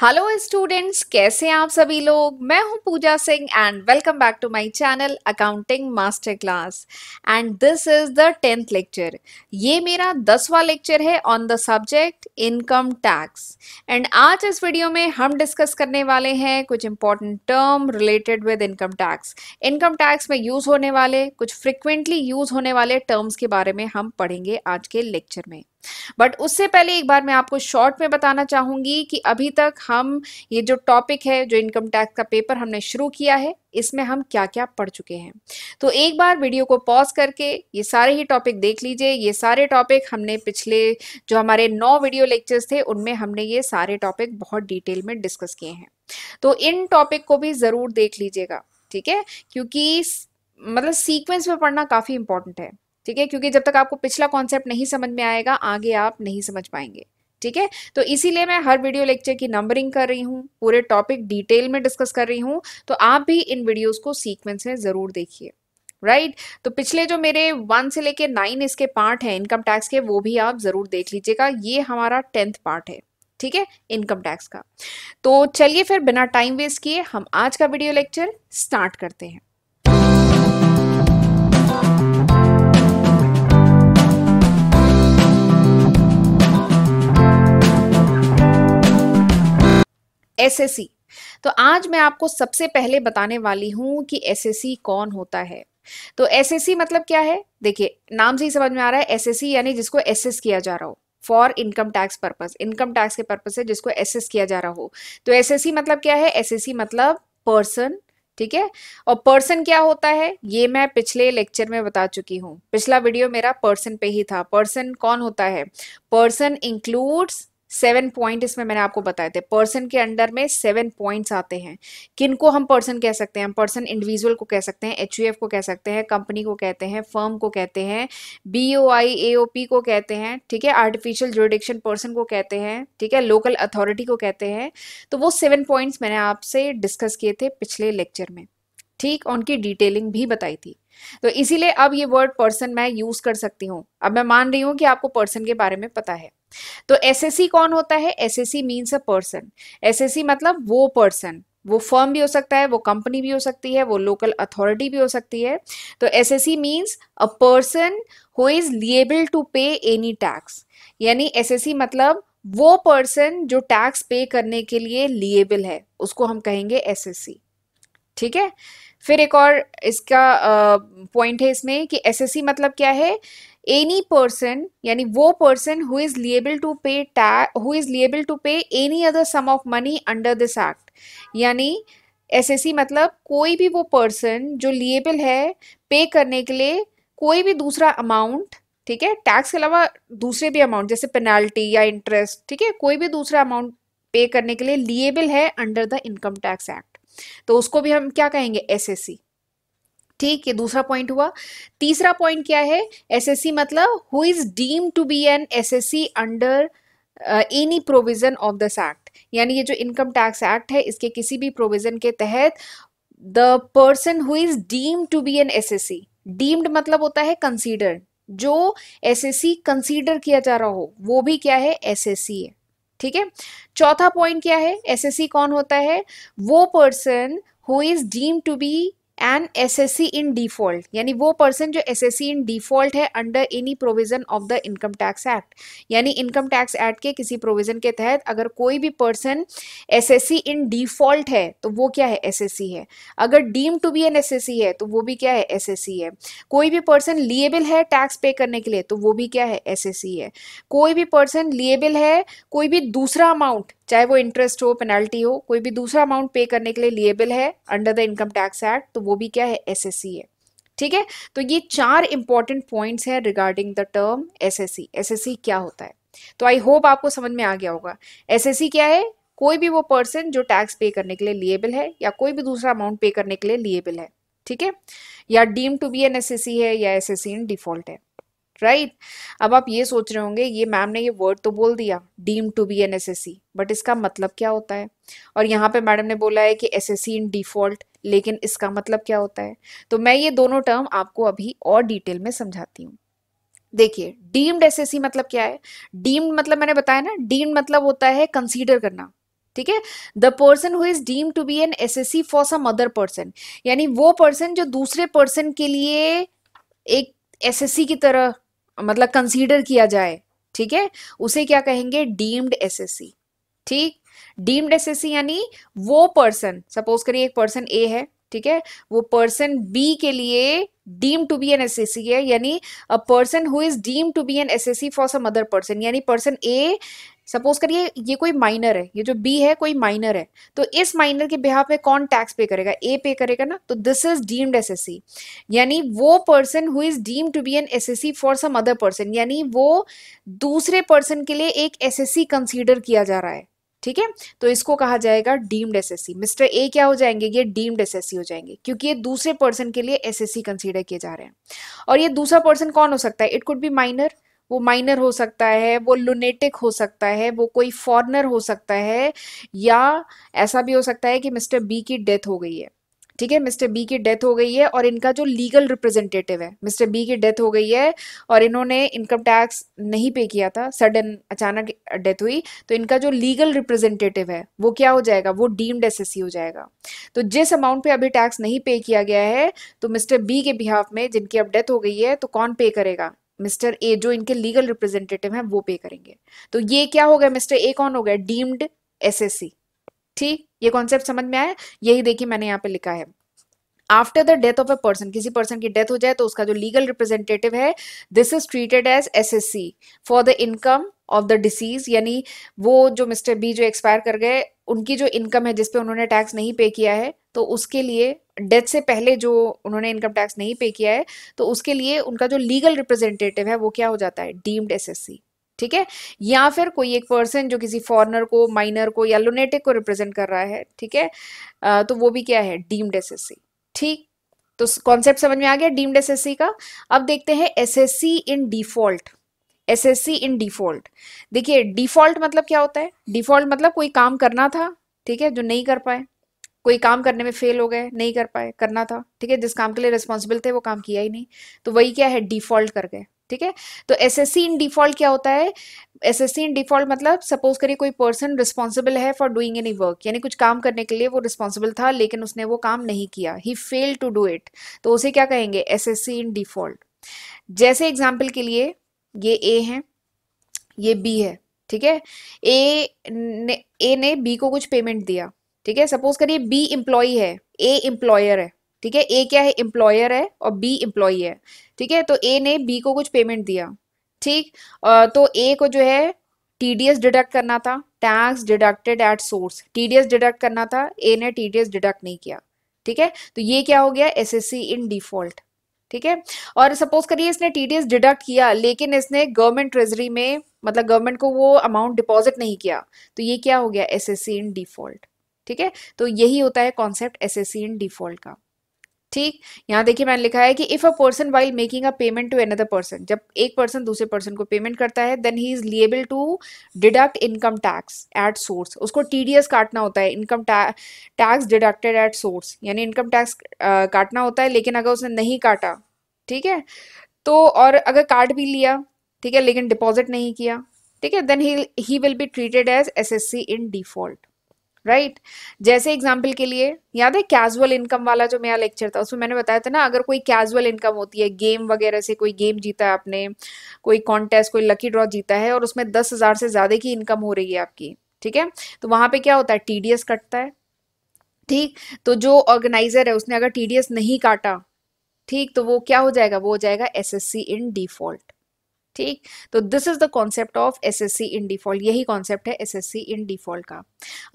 Hello students कैसे हैं आप सभी लोग मैं हूं Pooja Singh and welcome back to my channel accounting master class and this is the tenth lecture ये मेरा दसवां लेक्चर है on the subject income tax and आज इस वीडियो में हम डिस्कस करने वाले हैं कुछ important term related with income tax income tax में यूज़ होने वाले कुछ फ्रिक्वेंटली यूज़ होने वाले टर्म्स के बारे में हम पढ़ेंगे आज के लेक्चर में बट उससे पहले एक बार मैं आपको शॉर्ट में बताना चाहूंगी कि अभी तक हम ये जो टॉपिक है जो इनकम टैक्स का पेपर हमने शुरू किया है इसमें हम क्या क्या पढ़ चुके हैं तो एक बार वीडियो को पॉज करके ये सारे ही टॉपिक देख लीजिए ये सारे टॉपिक हमने पिछले जो हमारे नौ वीडियो लेक्चर्स थे उनमें हमने ये सारे टॉपिक बहुत डिटेल में डिस्कस किए हैं तो इन टॉपिक को भी ज़रूर देख लीजिएगा ठीक है क्योंकि मतलब सीक्वेंस में पढ़ना काफ़ी इंपॉर्टेंट है ठीक है क्योंकि जब तक आपको पिछला कॉन्सेप्ट नहीं समझ में आएगा आगे आप नहीं समझ पाएंगे ठीक है तो इसीलिए मैं हर वीडियो लेक्चर की नंबरिंग कर रही हूँ पूरे टॉपिक डिटेल में डिस्कस कर रही हूँ तो आप भी इन वीडियोस को सीक्वेंस में ज़रूर देखिए राइट right? तो पिछले जो मेरे वन से लेके नाइन इसके पार्ट हैं इनकम टैक्स के वो भी आप ज़रूर देख लीजिएगा ये हमारा टेंथ पार्ट है ठीक है इनकम टैक्स का तो चलिए फिर बिना टाइम वेस्ट किए हम आज का वीडियो लेक्चर स्टार्ट करते हैं एसएससी तो आज मैं आपको सबसे पहले बताने वाली हूं कि एसएससी कौन होता है तो एसएससी मतलब क्या है देखिए नाम से ही समझ में आ रहा है एसएससी यानी जिसको एसेस किया जा रहा हो for income tax purpose income tax के पर्पज से जिसको एसेस किया जा रहा हो तो एसएससी मतलब क्या है एसएससी मतलब पर्सन ठीक है और पर्सन क्या होता है ये मैं पिछले लेक्चर में बता चुकी हूँ पिछला वीडियो मेरा पर्सन पे ही था पर्सन कौन होता है पर्सन इंक्लूड्स सेवन पॉइंट इसमें मैंने आपको बताए थे पर्सन के अंडर में सेवन पॉइंट्स आते हैं किन को हम पर्सन कह सकते हैं हम पर्सन इंडिविजुअल को कह सकते हैं एच को कह सकते हैं कंपनी को कहते हैं फर्म को कहते हैं बी ओ आई ए ओ पी को कहते हैं ठीक है आर्टिफिशियल जोडिक्शन पर्सन को कहते हैं ठीक है लोकल अथॉरिटी को कहते हैं तो वो सेवन पॉइंट्स मैंने आपसे डिस्कस किए थे पिछले लेक्चर में ठीक उनकी डिटेलिंग भी बताई थी तो इसीलिए अब ये वर्ड पर्सन मैं यूज़ कर सकती हूँ अब मैं मान रही हूँ कि आपको पर्सन के बारे में पता है तो एसएससी कौन होता है assessee means a person assessee मतलब वो पर्सन वो फर्म भी हो सकता है वो कंपनी भी हो सकती है वो लोकल अथॉरिटी भी हो सकती है तो assessee means a person who is liable to pay any tax यानी एस एस सी मतलब वो पर्सन जो टैक्स पे करने के लिए लिएबल है उसको हम कहेंगे एस एस सी ठीक है फिर एक और इसका पॉइंट है इसमें कि एस एस सी मतलब क्या है एनी पर्सन यानी वो person who is liable to pay who is liable to pay any other sum of money under this act यानी एसएससी मतलब कोई भी वो पर्सन जो लिएबल है पे करने के लिए कोई भी दूसरा अमाउंट ठीक है टैक्स के अलावा दूसरे भी अमाउंट जैसे पेनाल्टी या इंटरेस्ट ठीक है कोई भी दूसरा अमाउंट पे करने के लिए लिएबल है under the income tax act तो उसको भी हम क्या कहेंगे एसएससी ठीक ये दूसरा पॉइंट हुआ तीसरा पॉइंट क्या है एसएससी मतलब who is deem to be an assessee under any provision of this act यानी ये जो इनकम टैक्स एक्ट है इसके किसी भी प्रोविजन के तहत the person who is deemed to be an assessee deemed मतलब होता है कंसीडर जो एसएससी कंसीडर किया जा रहा हो वो भी क्या है एसएससी है ठीक है चौथा पॉइंट क्या है एसएससी कौन होता है वो person who is deemed to be an assessee in default यानी वो पर्सन जो assessee in default है under any provision of the income tax act यानी इनकम टैक्स एक्ट के किसी प्रोविज़न के तहत अगर कोई भी person assessee in default है तो वो क्या है एस एस सी है अगर deem to be an assessee है तो वो भी क्या है एस एस सी है कोई भी पर्सन लिएबल है टैक्स पे करने के लिए तो वो भी क्या है एस एस सी है कोई भी पर्सन लिएबल है कोई भी दूसरा अमाउंट चाहे वो इंटरेस्ट हो पेनल्टी हो कोई भी दूसरा अमाउंट पे करने के लिए लिएबल है under the income tax act तो वो भी क्या है एस एस सी है ठीक है तो ये चार इंपॉर्टेंट पॉइंट्स हैं regarding the term assessee assessee क्या होता है तो आई होप आपको समझ में आ गया होगा एस एस सी क्या है कोई भी वो पर्सन जो टैक्स पे करने के लिए लिएबल है या कोई भी दूसरा अमाउंट पे करने के लिए लिएबल है ठीक है या deem to be an assessee है या assessee in default है राइट right? अब आप ये सोच रहे होंगे ये मैम ने ये वर्ड तो बोल दिया deem to be an assessee but इसका मतलब क्या होता है और यहाँ पे मैडम ने बोला है कि assessee in default लेकिन इसका मतलब क्या होता है तो मैं ये दोनों टर्म आपको अभी और डिटेल में समझाती हूँ देखिए डीम्ड एस एस सी मतलब क्या है डीम्ड मतलब मैंने बताया ना डीम्ड मतलब होता है कंसीडर करना ठीक है the person who is deem to be an assessee for some other person यानी वो पर्सन जो दूसरे पर्सन के लिए एक एस एस सी की तरह मतलब कंसीडर किया जाए ठीक है उसे क्या कहेंगे डीम्ड एसएससी ठीक डीम्ड एसएससी यानी वो पर्सन सपोज करिए एक पर्सन ए है ठीक है वो पर्सन बी के लिए deem to be an assessee है यानी a person who is deem to be an assessee for some other person यानी पर्सन ए सपोज करिए ये कोई माइनर है ये जो बी है कोई माइनर है तो इस माइनर के बिहाफ पे कौन टैक्स पे करेगा ए पे करेगा ना तो दिस इज डीम्ड सी यानी वो person who is deemed to be an assessee for some other person यानी वो दूसरे पर्सन के लिए एक एस एस सी कंसिडर किया जा रहा है ठीक है तो इसको कहा जाएगा deemed assessee mister A क्या हो जाएंगे ये डीम्ड एस एस सी हो जाएंगे क्योंकि ये दूसरे पर्सन के लिए एस एस सी कंसिडर किए जा रहे हैं और ये दूसरा पर्सन कौन हो सकता है इट कुड बी माइनर वो माइनर हो सकता है वो लुनेटिक हो सकता है वो कोई फॉरनर हो सकता है या ऐसा भी हो सकता है कि मिस्टर बी की डेथ हो गई है ठीक है मिस्टर बी की डेथ हो गई है और इनका जो लीगल रिप्रेजेंटेटिव है मिस्टर बी की डेथ हो गई है और इन्होंने इनकम टैक्स नहीं पे किया था सडन अचानक डेथ हुई तो इनका जो लीगल रिप्रेजेंटेटिव है वो क्या हो जाएगा वो डीम्ड एस हो जाएगा तो जिस अमाउंट पे अभी टैक्स नहीं पे किया गया है तो मिस्टर बी के बिहाफ में जिनकी अब डेथ हो गई है तो कौन पे करेगा मिस्टर ए जो इनके लीगल रिप्रेजेंटेटिव हैं वो पे करेंगे तो ये क्या हो गया मिस्टर ए कौन हो गया डीम्ड एसएससी ठीक ये कॉन्सेप्ट समझ में आया यही देखिए मैंने यहाँ पे लिखा है after the death of a person किसी पर्सन की डेथ हो जाए तो उसका जो लीगल रिप्रेजेंटेटिव है this is treated as assessee for the income of the deceased यानी वो जो मिस्टर बी जो एक्सपायर कर गए उनकी जो इनकम है जिसपे उन्होंने टैक्स नहीं पे किया है तो उसके लिए डेथ से पहले जो उन्होंने इनकम टैक्स नहीं पे किया है तो उसके लिए उनका जो लीगल रिप्रेजेंटेटिव है वो क्या हो जाता है डीम्ड एसएससी ठीक है या फिर कोई एक पर्सन जो किसी फॉरनर को माइनर को या लुनेटिक को रिप्रेजेंट कर रहा है ठीक है तो वो भी क्या है डीम्ड एसएससी ठीक तो कॉन्सेप्ट समझ में आ गया डीम्ड एसएससी का अब देखते हैं assessee in default assessee in default देखिए डिफॉल्ट मतलब क्या होता है डिफॉल्ट मतलब कोई काम करना था ठीक है जो नहीं कर पाए कोई काम करने में फेल हो गए नहीं कर पाए करना था ठीक है जिस काम के लिए रिस्पॉन्सिबल थे वो काम किया ही नहीं तो वही क्या है डिफॉल्ट कर गए ठीक है तो assessee in default क्या होता है assessee in default मतलब सपोज करिए कोई पर्सन रिस्पॉन्सिबल है फॉर डूइंग एनी वर्क यानी कुछ काम करने के लिए वो रिस्पॉन्सिबल था लेकिन उसने वो काम नहीं किया ही फेल टू डू इट तो उसे क्या कहेंगे assessee in default जैसे एग्जाम्पल के लिए ये ए है ये बी है ठीक है ए ने ए ने बी को कुछ पेमेंट दिया ठीक है सपोज करिए बी एम्प्लॉय है ए इम्प्लॉयर है ठीक है ए क्या है इम्प्लॉयर है और बी एम्प्लॉय है ठीक है तो ए ने बी को कुछ पेमेंट दिया ठीक तो ए को जो है टीडीएस डिडक्ट करना था tax deducted at source TDS deduct करना था ए ने टीडीएस डिडक्ट नहीं किया ठीक है तो ये क्या हो गया एसएससी इन डिफॉल्ट ठीक है और सपोज करिए इसने टीडीएस डिडक्ट किया लेकिन इसने गवर्नमेंट ट्रेजरी में मतलब गवर्नमेंट को वो अमाउंट डिपॉजिट नहीं किया तो ये क्या हो गया assessee in default ठीक है तो यही होता है concept assessee in default का ठीक यहाँ देखिए मैंने लिखा है कि if a person while making a payment to another person जब एक पर्सन दूसरे पर्सन को पेमेंट करता है then he is liable to deduct income tax at source उसको टीडीएस काटना होता है income tax deducted at source यानी इनकम टैक्स काटना होता है लेकिन अगर उसने नहीं काटा ठीक है तो और अगर कार्ड भी लिया ठीक है लेकिन डिपॉजिट नहीं किया ठीक है then he he will be treated as assessee in default right जैसे एग्जाम्पल के लिए याद है कैजुअल इनकम वाला जो मेरा लेक्चर था उसमें मैंने बताया था ना अगर कोई कैजुअल इनकम होती है गेम वगैरह से कोई गेम जीता है आपने कोई कॉन्टेस्ट कोई लकी ड्रॉ जीता है और उसमें दस हज़ार से ज़्यादा की इनकम हो रही है आपकी ठीक है तो वहां पे क्या होता है टीडीएस कटता है ठीक तो जो ऑर्गेनाइजर है उसने अगर टीडीएस नहीं काटा ठीक तो वो क्या हो जाएगा वो हो जाएगा assessee in default ठीक तो this is the concept of assessee in default यही कॉन्सेप्ट है assessee in default का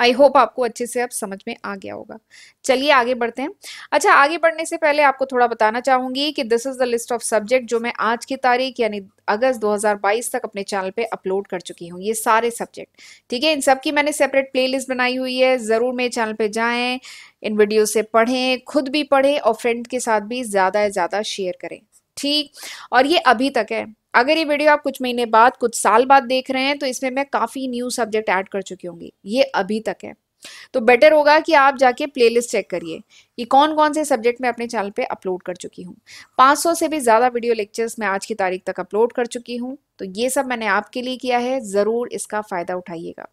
आई होप आपको अच्छे से अब समझ में आ गया होगा चलिए आगे बढ़ते हैं अच्छा आगे बढ़ने से पहले आपको थोड़ा बताना चाहूंगी कि this is the list of subject जो मैं आज की तारीख यानी अगस्त 2022 तक अपने चैनल पे अपलोड कर चुकी हूँ ये सारे सब्जेक्ट ठीक है इन सब की मैंने सेपरेट प्लेलिस्ट बनाई हुई है ज़रूर मेरे चैनल पे जाएं इन वीडियो से पढ़ें खुद भी पढ़ें और फ्रेंड के साथ भी ज़्यादा से ज़्यादा शेयर करें ठीक और ये अभी तक है अगर ये वीडियो आप कुछ महीने बाद कुछ साल बाद देख रहे हैं तो इसमें मैं काफ़ी न्यू सब्जेक्ट ऐड कर चुकी होंगी ये अभी तक है तो बेटर होगा कि आप जाके प्लेलिस्ट चेक करिए कि कौन कौन से सब्जेक्ट मैं अपने चैनल पे अपलोड कर चुकी हूँ 500 से भी ज़्यादा वीडियो लेक्चर्स मैं आज की तारीख तक अपलोड कर चुकी हूँ तो ये सब मैंने आपके लिए किया है ज़रूर इसका फ़ायदा उठाइएगा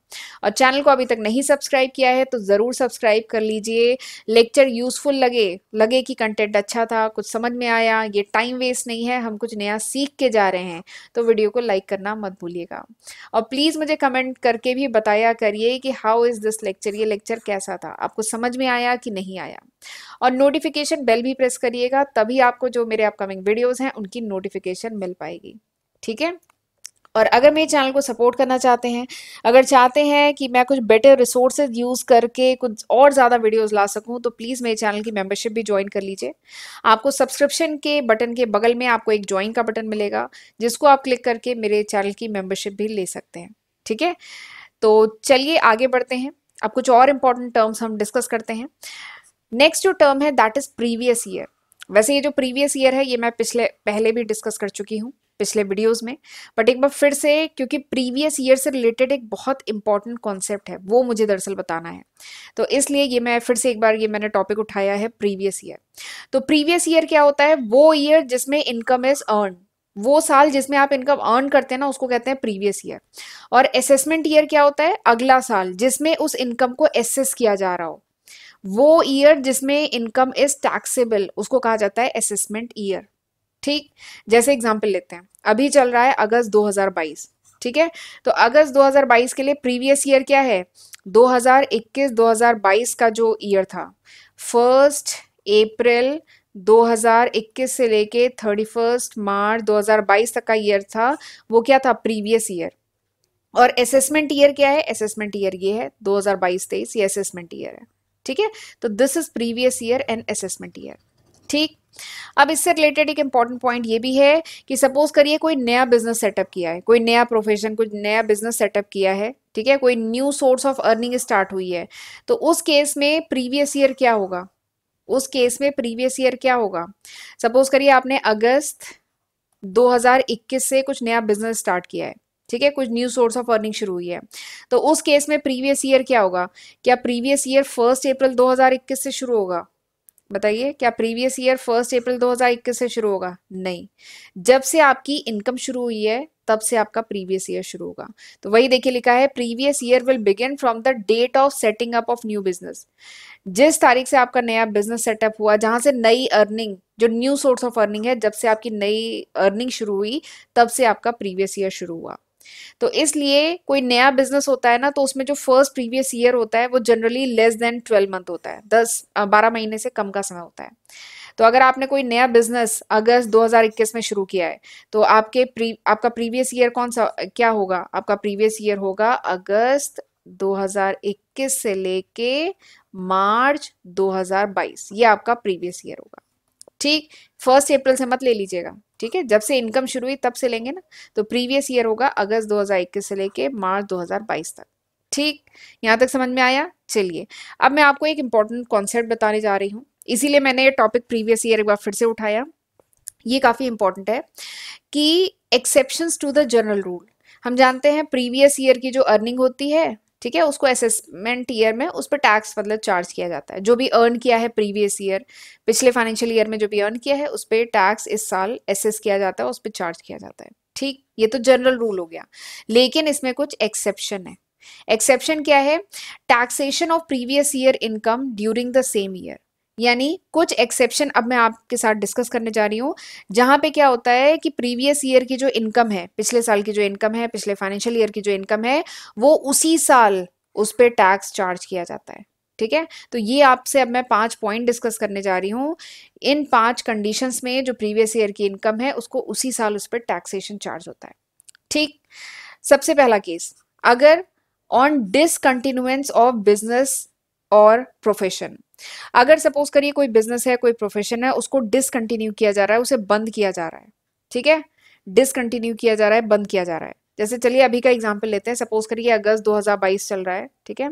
और चैनल को अभी तक नहीं सब्सक्राइब किया है तो ज़रूर सब्सक्राइब कर लीजिए लेक्चर यूज़फुल लगे लगे कि कंटेंट अच्छा था कुछ समझ में आया ये टाइम वेस्ट नहीं है हम कुछ नया सीख के जा रहे हैं तो वीडियो को लाइक करना मत भूलिएगा और प्लीज़ मुझे कमेंट करके भी बताया करिए कि हाउ इज़ दिस लेक्चर ये लेक्चर कैसा था आपको समझ में आया कि नहीं आया और नोटिफिकेशन बेल भी प्रेस करिएगा तभी आपको जो मेरे अपकमिंग वीडियोज़ हैं उनकी नोटिफिकेशन मिल पाएगी ठीक है और अगर मेरे चैनल को सपोर्ट करना चाहते हैं अगर चाहते हैं कि मैं कुछ बेटर रिसोर्सेज यूज़ करके कुछ और ज़्यादा वीडियोज़ ला सकूँ तो प्लीज़ मेरे चैनल की मेम्बरशिप भी ज्वाइन कर लीजिए आपको सब्सक्रिप्शन के बटन के बगल में आपको एक ज्वाइन का बटन मिलेगा जिसको आप क्लिक करके मेरे चैनल की मेम्बरशिप भी ले सकते हैं ठीक है तो चलिए आगे बढ़ते हैं अब कुछ और इम्पॉर्टेंट टर्म्स हम डिस्कस करते हैं नेक्स्ट जो टर्म है दैट इज़ प्रीवियस ईयर वैसे ये जो प्रीवियस ईयर है ये मैं पिछले पहले भी डिस्कस कर चुकी हूँ पिछले वीडियोस में बट एक बार फिर से क्योंकि प्रीवियस ईयर से रिलेटेड एक बहुत इंपॉर्टेंट कॉन्सेप्ट है वो मुझे दरअसल बताना है तो इसलिए ये मैं फिर से एक बार ये मैंने टॉपिक उठाया है प्रीवियस ईयर तो प्रीवियस ईयर क्या होता है वो ईयर जिसमें इनकम इज अर्न वो साल जिसमें आप इनकम अर्न करते हैं ना उसको कहते हैं प्रीवियस ईयर और असेसमेंट ईयर क्या होता है अगला साल जिसमें उस इनकम को एसेस किया जा रहा हो वो ईयर जिसमें इनकम इज टैक्सेबल उसको कहा जाता है असेसमेंट ईयर ठीक जैसे एग्जाम्पल लेते हैं अभी चल रहा है अगस्त 2022 ठीक है तो अगस्त 2022 के लिए प्रीवियस ईयर क्या है 2021-2022 का जो ईयर था फर्स्ट अप्रैल 2021 से लेके थर्टी फर्स्ट मार्च 2022 तक का ईयर था वो क्या था प्रीवियस ईयर और असेसमेंट ईयर क्या है असेसमेंट ईयर ये है 2022-23 ये असेसमेंट ईयर है ठीक है तो this is previous year and assessment year ठीक अब इससे रिलेटेड एक इंपॉर्टेंट पॉइंट ये भी है कि सपोज करिए कोई नया बिजनेस सेटअप किया है कोई नया प्रोफेशन कोई नया बिजनेस सेटअप किया है ठीक है कोई new source of earning start हुई है तो उस केस में प्रीवियस ईयर क्या होगा उस केस में प्रीवियस ईयर क्या होगा सपोज करिए आपने अगस्त 2021 से कुछ नया बिजनेस स्टार्ट किया है ठीक है कुछ न्यू सोर्स ऑफ अर्निंग शुरू हुई है तो उस केस में प्रीवियस ईयर क्या होगा क्या प्रीवियस ईयर फर्स्ट अप्रैल 2021 से शुरू होगा बताइए क्या प्रीवियस ईयर फर्स्ट अप्रैल 2021 से शुरू होगा नहीं जब से आपकी इनकम शुरू हुई है तब से आपका प्रीवियस ईयर शुरू होगा तो वही देखिए लिखा है previous year will begin from the date of setting up of new business जिस तारीख से आपका नया बिजनेस सेटअप हुआ जहां से नई अर्निंग जो न्यू सोर्स ऑफ अर्निंग है जब से आपकी नई अर्निंग शुरू हुई तब से आपका प्रीवियस ईयर शुरू हुआ तो इसलिए कोई नया बिजनेस होता है ना तो उसमें जो फर्स्ट प्रीवियस ईयर होता है वो generally less than twelve month होता है दस बारह महीने से कम का समय होता है तो अगर आपने कोई नया बिजनेस अगस्त 2021 में शुरू किया है तो आपके प्री आपका प्रीवियस ईयर कौन सा क्या होगा आपका प्रीवियस ईयर होगा अगस्त 2021 से लेके मार्च 2022 ये आपका प्रीवियस ईयर होगा ठीक फर्स्ट अप्रैल से मत ले लीजिएगा ठीक है जब से इनकम शुरू हुई तब से लेंगे ना तो प्रीवियस ईयर होगा अगस्त 2021 से लेके मार्च 2022 तक ठीक यहाँ तक समझ में आया चलिए अब मैं आपको एक इम्पॉर्टेंट कॉन्सेप्ट बताने जा रही हूँ इसीलिए मैंने ये टॉपिक प्रीवियस ईयर एक बार फिर से उठाया ये काफ़ी इंपॉर्टेंट है कि exception to the general rule हम जानते हैं प्रीवियस ईयर की जो अर्निंग होती है ठीक है उसको असेसमेंट ईयर में उस पर टैक्स मतलब चार्ज किया जाता है जो भी अर्न किया है प्रीवियस ईयर पिछले फाइनेंशियल ईयर में जो भी अर्न किया है उस पर टैक्स इस साल एसेस किया जाता है उस पर चार्ज किया जाता है ठीक ये तो जनरल रूल हो गया लेकिन इसमें कुछ एक्सेप्शन है एक्सेप्शन क्या है taxation of previous year income during the same year यानी कुछ एक्सेप्शन अब मैं आपके साथ डिस्कस करने जा रही हूँ जहाँ पे क्या होता है कि प्रीवियस ईयर की जो इनकम है पिछले साल की जो इनकम है पिछले फाइनेंशियल ईयर की जो इनकम है वो उसी साल उस पर टैक्स चार्ज किया जाता है ठीक है तो ये आपसे अब मैं पांच पॉइंट डिस्कस करने जा रही हूँ इन पांच कंडीशंस में जो प्रीवियस ईयर की इनकम है उसको उसी साल उस पर टैक्सेशन चार्ज होता है ठीक सबसे पहला केस अगर ऑन डिसकंटिन्यूएंस ऑफ बिजनेस और प्रोफेशन अगर सपोज करिए कोई बिजनेस है कोई प्रोफेशन है उसको डिसकंटिन्यू किया जा रहा है उसे बंद किया जा रहा है ठीक है डिसकंटिन्यू किया जा रहा है बंद किया जा रहा है जैसे चलिए अभी का एग्जाम्पल लेते हैं सपोज करिए अगस्त 2022 चल रहा है ठीक है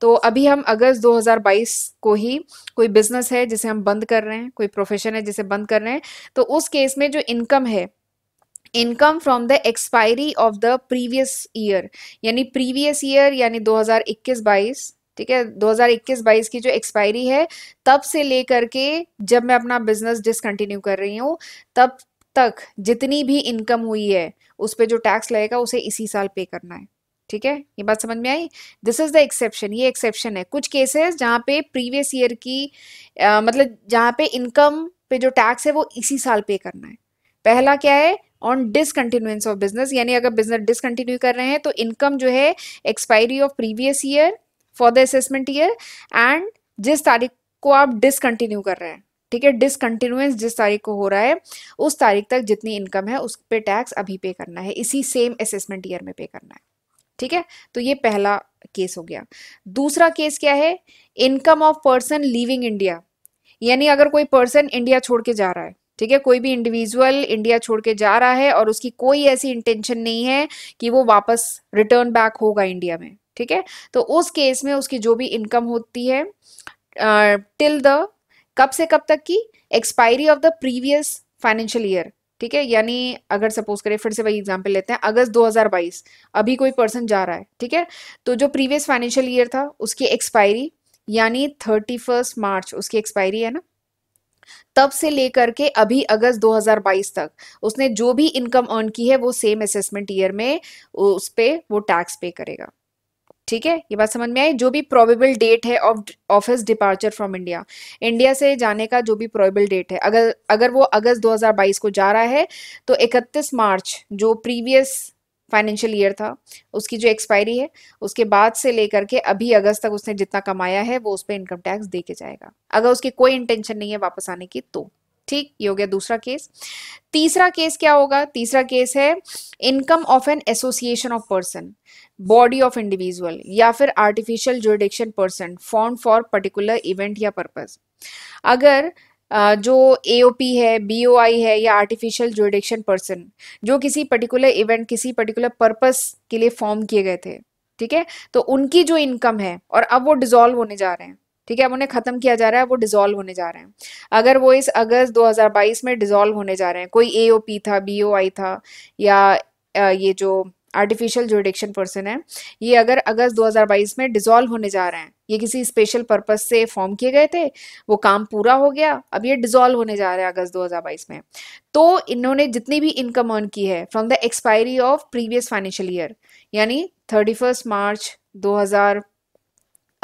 तो अभी हम अगस्त 2022 को ही कोई बिजनेस है जिसे हम बंद कर रहे हैं कोई प्रोफेशन है जिसे बंद कर रहे हैं तो उस केस में जो इनकम है income from the expiry of the previous year यानी प्रीवियस ईयर यानी 2021-22 ठीक है 2021-22 की जो एक्सपायरी है तब से लेकर के जब मैं अपना बिजनेस डिसकंटिन्यू कर रही हूँ तब तक जितनी भी इनकम हुई है उस पर जो टैक्स लगेगा उसे इसी साल पे करना है ठीक है ये बात समझ में आई दिस इज द एक्सेप्शन ये एक्सेप्शन है कुछ केसेस जहाँ पे प्रीवियस ईयर की आ, मतलब जहाँ पे इनकम पे जो टैक्स है वो इसी साल पे करना है पहला क्या है ऑन डिसकंटिन्यूंस ऑफ बिजनेस यानी अगर बिजनेस डिसकंटिन्यू कर रहे हैं तो इनकम जो है expiry of previous year for the assessment year and जिस तारीख को आप डिसकंटिन्यू कर रहे हैं ठीक है डिसकंटिन्यूस जिस तारीख को हो रहा है उस तारीख तक जितनी इनकम है उस पर टैक्स अभी पे करना है इसी सेम असेसमेंट ईयर में पे करना है ठीक है तो ये पहला केस हो गया दूसरा केस क्या है income of person living India यानी अगर कोई पर्सन इंडिया छोड़ के जा रहा है ठीक है कोई भी इंडिविजुअल इंडिया छोड़ के जा रहा है और उसकी कोई ऐसी इंटेंशन नहीं है कि वो वापस रिटर्न बैक होगा इंडिया में ठीक है तो उस केस में उसकी जो भी इनकम होती है टिल द कब से कब तक की expiry of the previous financial year ठीक है यानी अगर सपोज करें फिर से वही एग्जांपल लेते हैं अगस्त 2022 अभी कोई पर्सन जा रहा है ठीक है तो जो प्रीवियस फाइनेंशियल ईयर था उसकी एक्सपायरी यानी थर्टी फर्स्ट मार्च उसकी एक्सपायरी है ना तब से लेकर के अभी अगस्त 2022 तक उसने जो भी इनकम अर्न की है वो सेम असेसमेंट ईयर में उस पर वो टैक्स पे करेगा ठीक है ये बात समझ में आई जो भी प्रोबेबल डेट है of of his departure from India India से जाने का जो भी प्रोबेबल डेट है अगर अगर वो अगस्त 2022 को जा रहा है तो 31 मार्च जो प्रीवियस फाइनेंशियल ईयर था उसकी जो एक्सपायरी है उसके बाद से लेकर के अभी अगस्त तक उसने जितना कमाया है वो उस पर इनकम टैक्स दे के जाएगा अगर उसकी कोई इंटेंशन नहीं है वापस आने की तो ठीक ये हो गया दूसरा केस तीसरा केस क्या होगा तीसरा केस है income of an association of person body of individual या फिर आर्टिफिशियल जोडिक्शन person form for particular event या पर्पज अगर जो पी है आई है या आर्टिफिशियल जोडिक्शन पर्सन जो किसी पर्टिकुलर इवेंट किसी पर्टिकुलर पर्पज के लिए फॉर्म किए गए थे ठीक है तो उनकी जो इनकम है और अब वो डिजोल्व होने जा रहे हैं ठीक है अब उन्हें खत्म किया जा रहा है वो डिजोल्व होने जा रहे हैं अगर वो इस अगस्त 2022 में डिजोल्व होने जा रहे हैं कोई एओपी था बीओआई था या ये जो आर्टिफिशियल जोडिक्शन पर्सन है ये अगर अगस्त 2022 में डिजोल्व होने जा रहे हैं ये किसी स्पेशल पर्पस से फॉर्म किए गए थे वो काम पूरा हो गया अब ये डिजोल्व होने जा रहे हैं अगस्त 2022 में तो इन्होंने जितनी भी इनकम अर्न की है from the expiry of previous financial year यानी थर्टी मार्च दो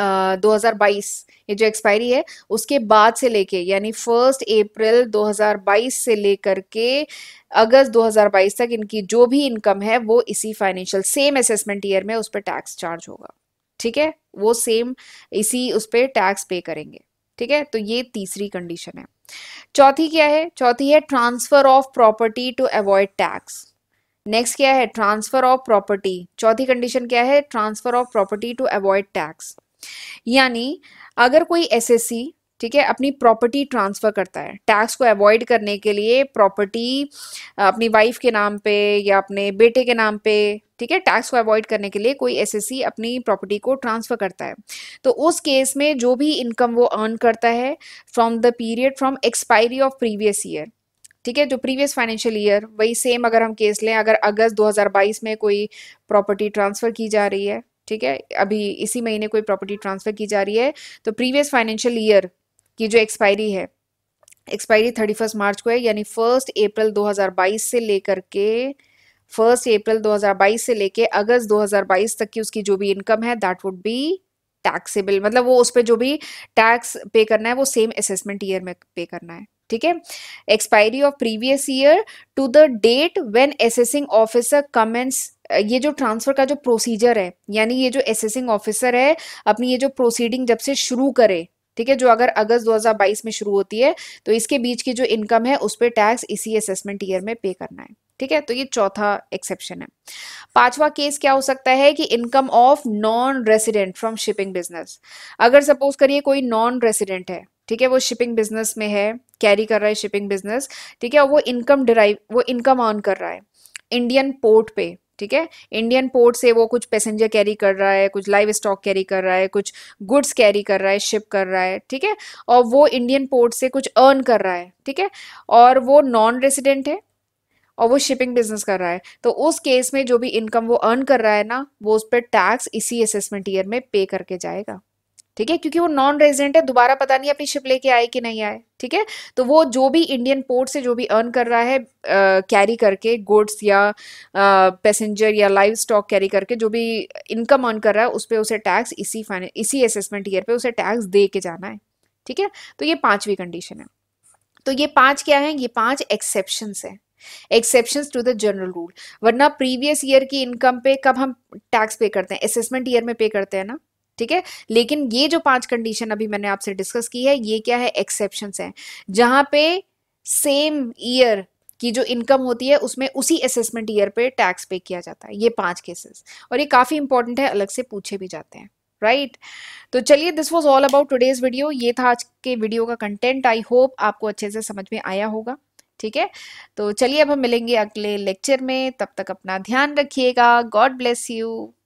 2022 ये जो एक्सपायरी है उसके बाद से लेके यानी फर्स्ट अप्रैल 2022 से लेकर के अगस्त 2022 तक इनकी जो भी इनकम है वो इसी फाइनेंशियल सेम असेसमेंट ईयर में उस पर टैक्स चार्ज होगा ठीक है वो सेम इसी उस पर टैक्स पे करेंगे ठीक है तो ये तीसरी कंडीशन है चौथी क्या है चौथी है transfer of property to avoid tax next क्या है ट्रांसफर ऑफ प्रॉपर्टी चौथी कंडीशन क्या है transfer of property to avoid tax यानी अगर कोई एसएससी ठीक है अपनी प्रॉपर्टी ट्रांसफ़र करता है टैक्स को अवॉइड करने के लिए प्रॉपर्टी अपनी वाइफ के नाम पे या अपने बेटे के नाम पे ठीक है टैक्स को अवॉइड करने के लिए कोई एसएससी अपनी प्रॉपर्टी को ट्रांसफ़र करता है तो उस केस में जो भी इनकम वो अर्न करता है from the period from expiry of previous year ठीक है जो प्रीवियस फाइनेंशियल ईयर वही सेम अगर हम केस लें अगर अगस्त 2022 में कोई प्रॉपर्टी ट्रांसफ़र की जा रही है ठीक है अभी इसी महीने कोई प्रॉपर्टी ट्रांसफ़र की जा रही है तो प्रीवियस फाइनेंशियल ईयर की जो एक्सपायरी है एक्सपायरी थर्टी फर्स्ट मार्च को है यानी फर्स्ट अप्रैल 2022 से लेकर के फर्स्ट अप्रैल 2022 से लेकर अगस्त 2022 तक की उसकी जो भी इनकम है दैट वुड बी टैक्सेबल मतलब वो उस पर जो भी टैक्स पे करना है वो सेम असेसमेंट ईयर में पे करना है ठीक है expiry of previous year to the date when assessing officer comments ये जो ट्रांसफर का जो प्रोसीजर है यानी ये जो एसेसिंग ऑफिसर है अपनी ये जो प्रोसीडिंग जब से शुरू करे ठीक है जो अगर अगस्त 2022 में शुरू होती है तो इसके बीच की जो इनकम है उस पर टैक्स इसी असेसमेंट ईयर में पे करना है ठीक है तो ये चौथा एक्सेप्शन है पांचवा केस क्या हो सकता है कि income of non resident from shipping business अगर सपोज करिए कोई नॉन रेसिडेंट है ठीक है वो शिपिंग बिजनेस में है कैरी कर रहा है शिपिंग बिजनेस ठीक है वो इनकम डिराइव वो इनकम अर्न कर रहा है इंडियन पोर्ट पे ठीक है इंडियन पोर्ट से वो कुछ पैसेंजर कैरी कर रहा है कुछ लाइव स्टॉक कैरी कर रहा है कुछ गुड्स कैरी कर रहा है शिप कर रहा है ठीक है और वो इंडियन पोर्ट से कुछ अर्न कर रहा है ठीक है और वो नॉन रेसिडेंट है और वो शिपिंग बिजनेस कर रहा है तो उस केस में जो भी इनकम वो अर्न कर रहा है ना वो उस पर टैक्स इसी असेसमेंट ईयर में पे करके जाएगा ठीक है क्योंकि वो नॉन रेजिडेंट है दोबारा पता नहीं अपनी शिप लेके आए कि नहीं आए ठीक है तो वो जो भी इंडियन पोर्ट से जो भी अर्न कर रहा है कैरी करके गुड्स या पैसेंजर या लाइव स्टॉक कैरी करके जो भी इनकम अर्न कर रहा है उस पर उसे टैक्स इसी इसी असेसमेंट ईयर पे उसे टैक्स दे के जाना है ठीक है तो ये पांचवी कंडीशन है तो ये पांच क्या है ये पांच एक्सेप्शन है exception to the general rule वरना प्रीवियस ईयर की इनकम पे कब हम टैक्स पे करते हैं असेसमेंट ईयर में पे करते हैं ना ठीक है लेकिन ये जो पांच कंडीशन अभी मैंने आपसे डिस्कस की है ये क्या है एक्सेप्शन है जहां पे सेम ईयर कि जो इनकम होती है उसमें उसी असेसमेंट ईयर पे टैक्स पे किया जाता है ये पांच केसेस और ये काफ़ी इंपॉर्टेंट है अलग से पूछे भी जाते हैं राइट right? तो चलिए this was all about today's video ये था आज के वीडियो का कंटेंट आई होप आपको अच्छे से समझ में आया होगा ठीक है तो चलिए अब हम मिलेंगे अगले लेक्चर में तब तक अपना ध्यान रखिएगा गॉड ब्लेस यू